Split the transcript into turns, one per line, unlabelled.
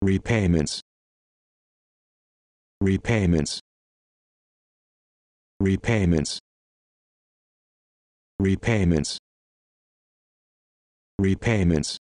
repayments repayments repayments repayments repayments